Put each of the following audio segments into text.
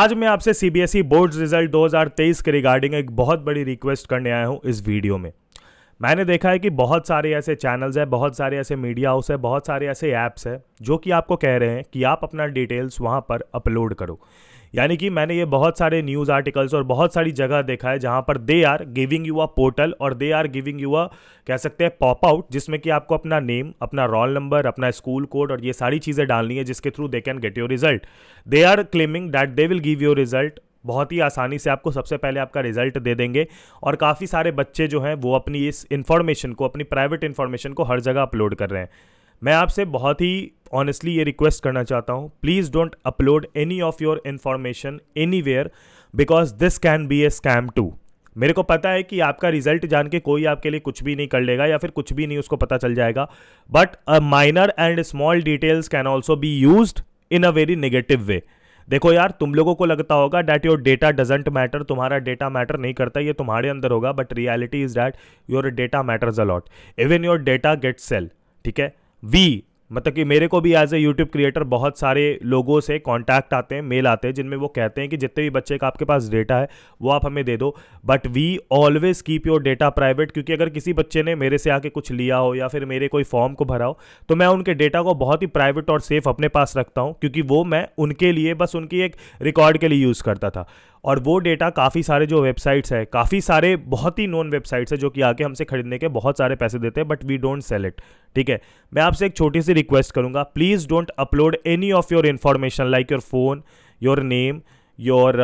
आज मैं आपसे C B S E board result 2023 के रिगार्डिंग एक बहुत बड़ी रिक्वेस्ट करने आया हूँ इस वीडियो में मैंने देखा है कि बहुत सारे ऐसे चैनल्स हैं बहुत सारे ऐसे मीडिया हाउस है बहुत सारे ऐसे ऐप्स हैं जो कि आपको कह रहे हैं कि आप अपना डिटेल्स वहाँ पर अपलोड करो यानी कि मैंने ये बहुत सारे न्यूज़ आर्टिकल्स और बहुत सारी जगह देखा है जहाँ पर they are giving you a portal और they are giving you a कह सकते हैं पॉप आउट जिसमें कि आपको अपना नेम अपना रोल नंबर अपना स्कूल कोड और ये सारी चीज़ें डालनी है जिसके through they can get your result they are claiming that they will give your result बहुत ही आसानी से आपको सबसे पहले आपका रिजल्ट दे देंगे और काफ़ी सारे बच्चे जो हैं वो अपनी इस इन्फॉर्मेशन को अपनी प्राइवेट इन्फॉर्मेशन को हर जगह अपलोड कर रहे हैं मैं आपसे बहुत ही ऑनेस्टली ये रिक्वेस्ट करना चाहता हूँ please don't upload any of your information anywhere because this can be a scam to मेरे को पता है कि आपका रिजल्ट जान के कोई आपके लिए कुछ भी नहीं कर लेगा या फिर कुछ भी नहीं उसको पता चल जाएगा but a minor and small details can also be use in a very negative way देखो यार तुम लोगों को लगता होगा that your data doesn't matter तुम्हारा डेटा मैटर नहीं करता ये तुम्हारे अंदर होगा but reality is that your data matters a lot even your data get sell ठीक है वी मतलब कि मेरे को भी एज ए यूट्यूब क्रिएटर बहुत सारे लोगों से कांटेक्ट आते हैं मेल आते हैं जिनमें वो कहते हैं कि जितने भी बच्चे का आपके पास डेटा है वो आप हमें दे दो but we always keep your data private क्योंकि अगर किसी बच्चे ने मेरे से आके कुछ लिया हो या फिर मेरे कोई फॉर्म को भरा हो तो मैं उनके डेटा को बहुत ही प्राइवेट और सेफ अपने पास रखता हूँ क्योंकि वो मैं उनके लिए बस उनकी एक रिकॉर्ड के लिए यूज़ करता था और वो डेटा काफ़ी सारे जो वेबसाइट्स है काफ़ी सारे बहुत ही नॉन वेबसाइट्स है जो कि आके हमसे खरीदने के बहुत सारे पैसे देते हैं but we don't sell it ठीक है मैं आपसे एक छोटी सी रिक्वेस्ट करूंगा please don't upload any of your information like your phone your name your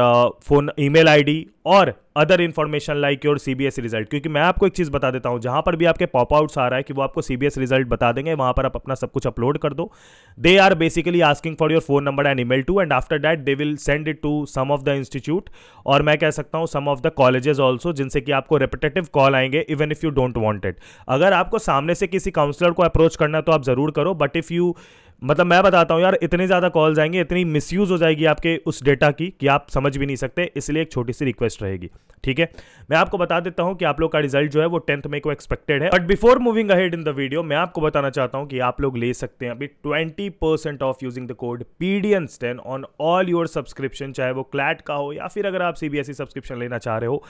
phone email ID और other information like your S result क्योंकि मैं आपको एक चीज़ बता देता हूँ जहाँ पर भी आपके पॉप आउट्स आ रहा है कि वो आपको एस रिजल्ट बता देंगे वहाँ पर आप अपना सब कुछ अपलोड कर दो they are basically asking for your phone number and email too and after that they will send it to some of the institute और मैं कह सकता हूँ some of the colleges also जिनसे कि आपको रिपिटेटिव कॉल आएंगे even if you don't want it अगर आपको सामने से किसी काउंसलर को अप्रोच करना तो आप ज़रूर करो बट इफ़ यू मतलब मैं बताता हूँ यार इतने ज़्यादा कॉल्स आएंगे इतनी मिस हो जाएगी आपके उस डेटा की कि आप समझ भी नहीं सकते इसलिए एक छोटी सी रिक्वेस्ट रहेगी ठीक है मैं आपको बता देता हूँ कि आप लोग का रिजल्ट जो है वो टेंथ में को एक्सपेक्टेड है but before moving ahead in the video मैं आपको बताना चाहता हूँ कि आप लोग ले सकते हैं अभी twenty percent off using the code PDNS ten on all your subscription चाहे वो क्लैट का हो या फिर अगर आप सीबीएसई सब्सक्रिप्शन e लेना चाह रहे हो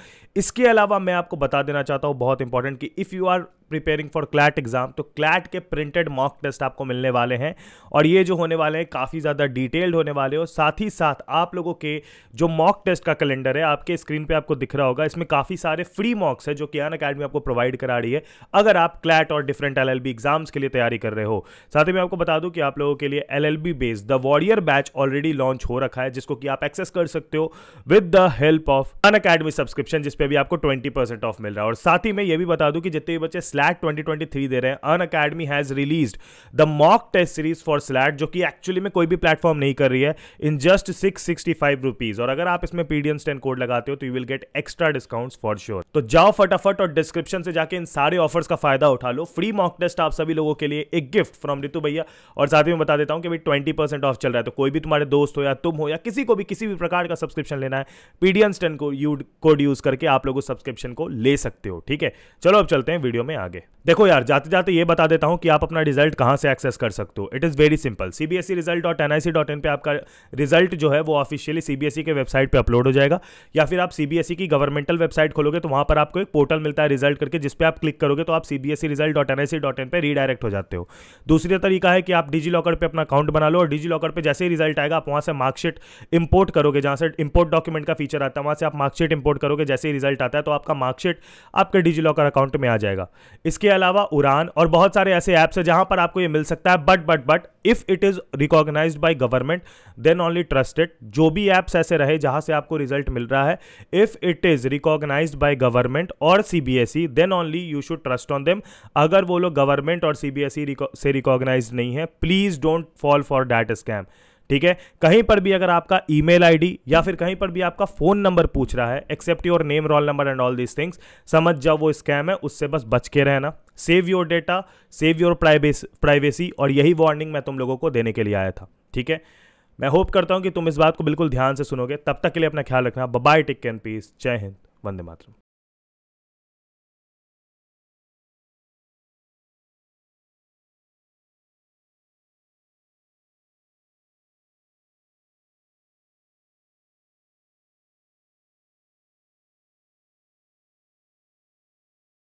इसके अलावा मैं आपको बता देना चाहता हूँ बहुत इंपॉर्टेंट कि if you are preparing for CLAT exam तो क्लैट के प्रिंटेड मॉक टेस्ट आपको मिलने वाले हैं और ये जो होने वाले हैं काफ़ी ज़्यादा डिटेल्ड होने वाले हैं और साथ ही साथ आप लोगों के जो मॉक टेस्ट का कैलेंडर है आपके स्क्रीन पे आपको दिख रहा होगा इसमें काफ़ी सारे फ्री मॉक्स है जो कि अन अकेडमी आपको प्रोवाइड करा रही है अगर आप क्लैट और डिफरेंट एल एग्ज़ाम्स के लिए तैयारी कर रहे हो साथ ही मैं आपको बता दूँ कि आप लोगों के लिए L L B based the warrior batch already launch हो रखा है जिसको कि आप एक्सेस कर सकते हो with the help of Unacademy subscription जिसपे भी आपको ट्वेंटी ऑफ मिल रहा है और साथ ही मैं ये भी बता दूँ कि जितने भी बच्चे स्लैट 2023 दे रहे हैं Unacademy has release the mock test series for SLAT जो कि एक्चुअली में कोई भी प्लेटफॉर्म नहीं कर रही है in just six sixty five rupees और अगर आप इसमें पीडीएम टेन कोड लगाते हो तो you will get extra discount for sure तो जाओ फटाफट और डिस्क्रिप्शन से जाके इन सारे ऑफर्स का फायदा उठा लो फ्री मॉक टेस्ट आप सभी लोगों के लिए एक गिफ्ट फ्रॉम रितु भैया और साथ ही मैं बता देता हूं कि भाई ट्वेंटी परसेंट ऑफ चल रहा है तो कोई भी तुम्हारे दोस्त हो या तुम हो या किसी को भी किसी भी प्रकार का सब्सक्रिप्शन लेना है पीडीएम टेन कोड यूज करके आप लोग सब्सक्रिप्शन को ले सकते हो ठीक है चलो अब चलते हैं वीडियो में आगे आगे देखो यार जाते जाते ये बता देता हूँ कि आप अपना रिजल्ट कहाँ से एक्सेस कर सकते हो it is very simple C B S E result dot N I C dot in पर आपका रिजल्ट जो है वो officially C B S E के वेबसाइट पर अपलोड हो जाएगा या फिर आप सी बी एस ई की गवर्नमेंटल वेबसाइट खोलोगे तो वहाँ पर आपको एक पोर्टल मिलता है रिजल्ट करके जिस पर आप क्लिक करोगे तो आप C B S E result dot N I C dot in पर रीडायरेक्ट हो जाते हो दूसरा तरीका है कि आप डिजी लॉकर पर अपना अकाउंट बना लो और डिजी लॉकर पर जैसे ही रिजल्ट आएगा आप वहाँ से मार्कशीट इंपोर्ट करोगे जहाँ से इंपोर्ट डॉक्यूमेंट का फीचर आता है वहाँ से आप मार्कशीट इंपोर्ट करोगे जैसे ही रिजल्ट आता है तो आपका मार्कशीट आपके डिजी लॉकर अकाउंट में आ जाएगा इसके अलावा उड़ान और बहुत सारे ऐसे ऐप्स हैं जहां पर आपको ये मिल सकता है but but but if it is recognise by government then only trusted जो भी ऐप्स ऐसे रहे जहां से आपको रिजल्ट मिल रहा है if it is recognise by government और see then only you should trust on them अगर वो लोग गवर्नमेंट और सी e से रिकॉग्नाइज नहीं है please don't fall for that scam ठीक है कहीं पर भी अगर आपका ईमेल आईडी या फिर कहीं पर भी आपका फोन नंबर पूछ रहा है except your name roll number and all these things समझ जाओ वो स्कैम है उससे बस बच के रहना save your data save your privacy और यही वार्निंग मैं तुम लोगों को देने के लिए आया था ठीक है मैं होप करता हूं कि तुम इस बात को बिल्कुल ध्यान से सुनोगे तब तक के लिए अपना ख्याल रखना बाय टिक कैन पीस जय हिंद वंदे मातरम